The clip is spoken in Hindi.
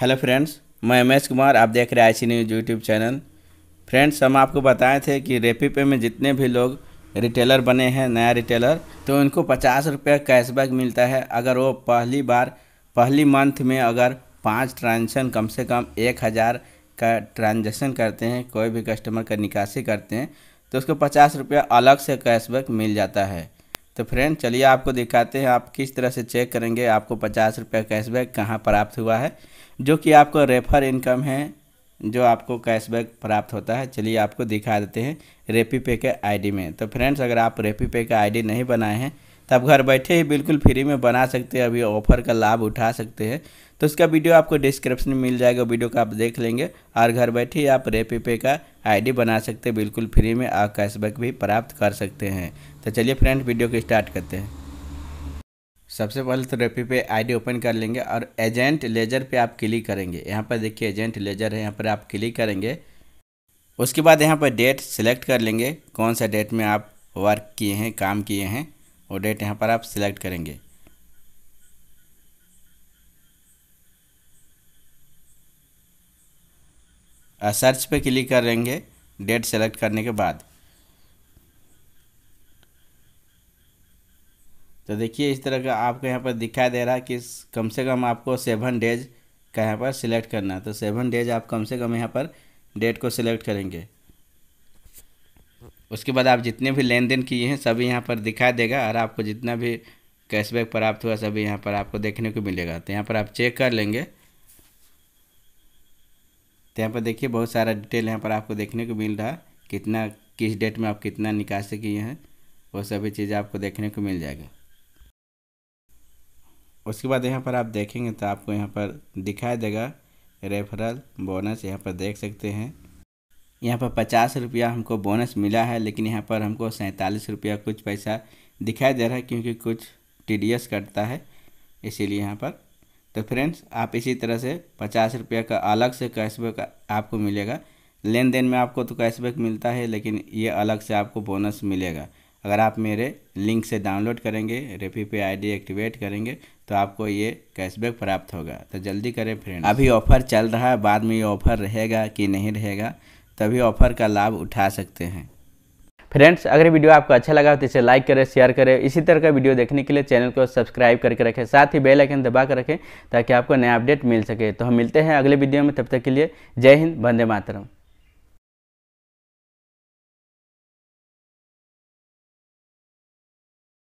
हेलो फ्रेंड्स मैं एम कुमार आप देख रहे हैं I news YouTube channel friends हम आपको बताए थे कि रेपी पे में जितने भी लोग रिटेलर बने हैं नया रिटेलर तो उनको पचास रुपये कैशबैक मिलता है अगर वो पहली बार पहली मंथ में अगर पाँच ट्रांजेक्शन कम से कम एक हज़ार का ट्रांजेक्शन करते हैं कोई भी कस्टमर का निकासी करते हैं तो उसको पचास रुपया अलग से कैशबैक मिल जाता है तो फ्रेंड चलिए आपको दिखाते हैं आप किस तरह से चेक करेंगे आपको पचास रुपये कैशबैक कहाँ प्राप्त हुआ है जो कि आपको रेफर इनकम है जो आपको कैशबैक प्राप्त होता है चलिए आपको दिखा देते हैं रेपी पे के आईडी में तो फ्रेंड्स अगर आप रेपी पे का आईडी नहीं बनाए हैं तो आप घर बैठे ही बिल्कुल फ्री में बना सकते हैं अभी ऑफर का लाभ उठा सकते हैं तो उसका वीडियो आपको डिस्क्रिप्शन में मिल जाएगा वीडियो का आप देख लेंगे और घर बैठे ही आप रेपी पे का आईडी बना सकते हैं बिल्कुल फ्री में आप कैशबैक भी प्राप्त कर सकते हैं तो चलिए फ्रेंड वीडियो को स्टार्ट करते हैं सबसे पहले तो रेपी पे आईडी ओपन कर लेंगे और एजेंट लेजर पे आप क्लिक करेंगे यहाँ पर देखिए एजेंट लेजर है यहाँ पर आप क्लिक करेंगे उसके बाद यहाँ पर डेट सेलेक्ट कर लेंगे कौन सा डेट में आप वर्क किए हैं काम किए हैं और डेट यहाँ पर आप सिलेक्ट करेंगे सर्च पे क्लिक करेंगे डेट सेलेक्ट करने के बाद तो देखिए इस तरह का आपको यहाँ पर दिखाई दे रहा है कि कम से कम आपको सेवन डेज का यहाँ पर सिलेक्ट करना है तो सेवन डेज आप कम से कम यहाँ पर डेट को सिलेक्ट करेंगे उसके बाद आप जितने भी लेन देन किए हैं सभी यहाँ पर दिखा देगा और आपको जितना भी कैशबैक प्राप्त हुआ सभी यहाँ पर आपको देखने को मिलेगा तो यहाँ पर आप चेक कर लेंगे तो यहाँ पर देखिए बहुत सारा डिटेल यहाँ पर आपको देखने को मिल रहा कितना किस डेट में आप कितना निकासी किए हैं वो सभी चीज़ आपको देखने को मिल जाएगा उसके बाद यहाँ पर आप देखेंगे तो आपको यहाँ पर दिखाई देगा रेफरल बोनस यहाँ पर देख सकते हैं यहाँ पर पचास रुपया हमको बोनस मिला है लेकिन यहाँ पर हमको सैंतालीस रुपया कुछ पैसा दिखाई दे रहा है क्योंकि कुछ टी कटता है इसीलिए यहाँ पर तो फ्रेंड्स आप इसी तरह से पचास रुपया का अलग से कैशबैक आपको मिलेगा लेन देन में आपको तो कैशबैक मिलता है लेकिन ये अलग से आपको बोनस मिलेगा अगर आप मेरे लिंक से डाउनलोड करेंगे रेपी पे आई एक्टिवेट करेंगे तो आपको ये कैशबैक प्राप्त होगा तो जल्दी करें फ्रेंड अभी ऑफ़र चल रहा है बाद में ये ऑफ़र रहेगा कि नहीं रहेगा तभी ऑफर का लाभ उठा सकते हैं फ्रेंड्स अगर वीडियो आपको अच्छा लगा तो इसे लाइक करें शेयर करें इसी तरह का वीडियो देखने के लिए चैनल को सब्सक्राइब करके रखें साथ ही बेल आइकन दबा कर रखें ताकि आपको नया अपडेट मिल सके तो हम मिलते हैं अगले वीडियो में तब तक के लिए जय हिंद वंदे मातरम